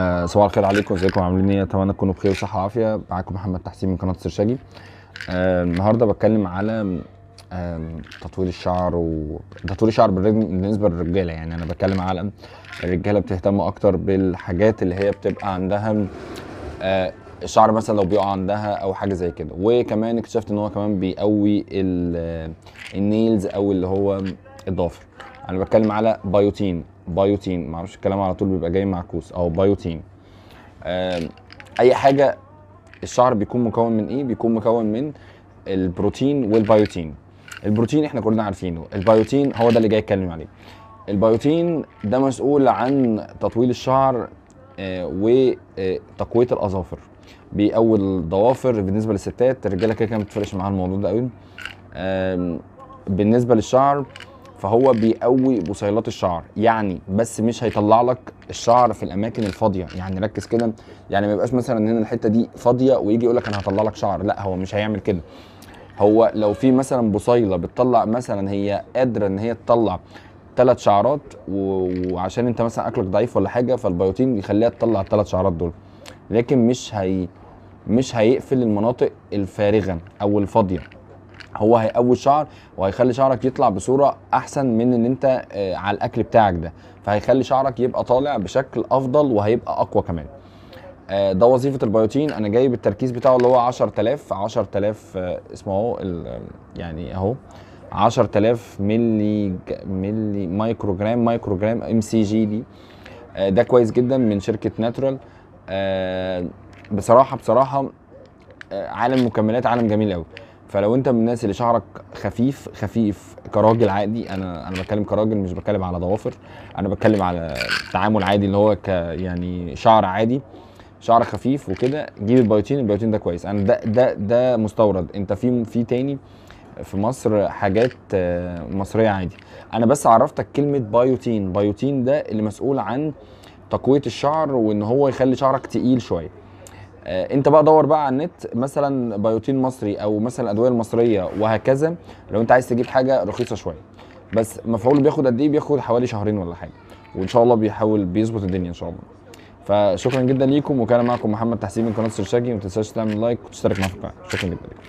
آه صباح الخير عليكم ازيكم عاملين ايه اتمنى تكونوا بخير وصحه وعافيه معاكم محمد تحسين من قناه السرشاجي آه النهارده بتكلم على آه تطوير الشعر وتطوير الشعر بالنسبه للرجاله يعني انا بتكلم على الرجاله بتهتم اكتر بالحاجات اللي هي بتبقى عندها آه الشعر مثلا لو بيقع عندها او حاجه زي كده وكمان اكتشفت ان هو كمان بيقوي النيلز او اللي هو الضافر انا بتكلم على بايوتين بايوتين معرفش الكلام على طول بيبقى جاي معكوس او بايوتين اي حاجه الشعر بيكون مكون من ايه بيكون مكون من البروتين والبايوتين البروتين احنا كلنا عارفينه البايوتين هو ده اللي جاي اتكلم عليه البايوتين ده مسؤول عن تطويل الشعر آه، وتقويه آه، الاظافر بيقوي الضوافر بالنسبه للستات الرجاله كده كده ما بتفرقش معاها الموضوع ده قوي بالنسبه للشعر فهو بيقوي بصيلات الشعر يعني بس مش هيطلع لك الشعر في الاماكن الفاضيه يعني ركز كده يعني ما يبقاش مثلا هنا الحته دي فاضيه ويجي يقول لك انا هطلع لك شعر لا هو مش هيعمل كده هو لو في مثلا بصيله بتطلع مثلا هي قادره ان هي تطلع ثلاث شعرات وعشان انت مثلا اكلك ضعيف ولا حاجه فالبيوتين بيخليها تطلع الثلاث شعرات دول لكن مش هي مش هيقفل المناطق الفارغه او الفاضيه هو هيقوي الشعر وهيخلي شعرك يطلع بصوره احسن من ان انت آه، على الاكل بتاعك ده فهيخلي شعرك يبقى طالع بشكل افضل وهيبقى اقوى كمان آه، ده وظيفه البيوتين انا جايب التركيز بتاعه اللي هو 10000 10000 آه، اسمه اهو يعني اهو 10000 ملي ملي مايكرو جرام مايكرو جرام ام سي جي دي ده كويس جدا من شركه ناتورال بصراحه بصراحه عالم مكملات عالم جميل قوي فلو انت من الناس اللي شعرك خفيف خفيف كراجل عادي انا انا بتكلم كراجل مش بتكلم على ضوافر انا بتكلم على تعامل عادي اللي هو ك يعني شعر عادي شعر خفيف وكده جيب البيوتين البيوتين ده كويس انا ده ده ده مستورد انت في في تاني في مصر حاجات آه، مصريه عادي انا بس عرفتك كلمه بايوتين بايوتين ده اللي مسؤول عن تقويه الشعر وان هو يخلي شعرك تقيل شويه آه، انت بقى دور بقى على النت مثلا بيوتين مصري او مثلا الادويه المصريه وهكذا لو انت عايز تجيب حاجه رخيصه شويه بس مفعوله بياخد قد ايه بياخد حوالي شهرين ولا حاجه وان شاء الله بيحاول بيظبط الدنيا ان شاء الله فشكرا جدا ليكم وكان معكم محمد تحسين من قناه سرشاجي ما تنساش تعمل لايك وتشترك معانا في القناه شكرا جدا ليكم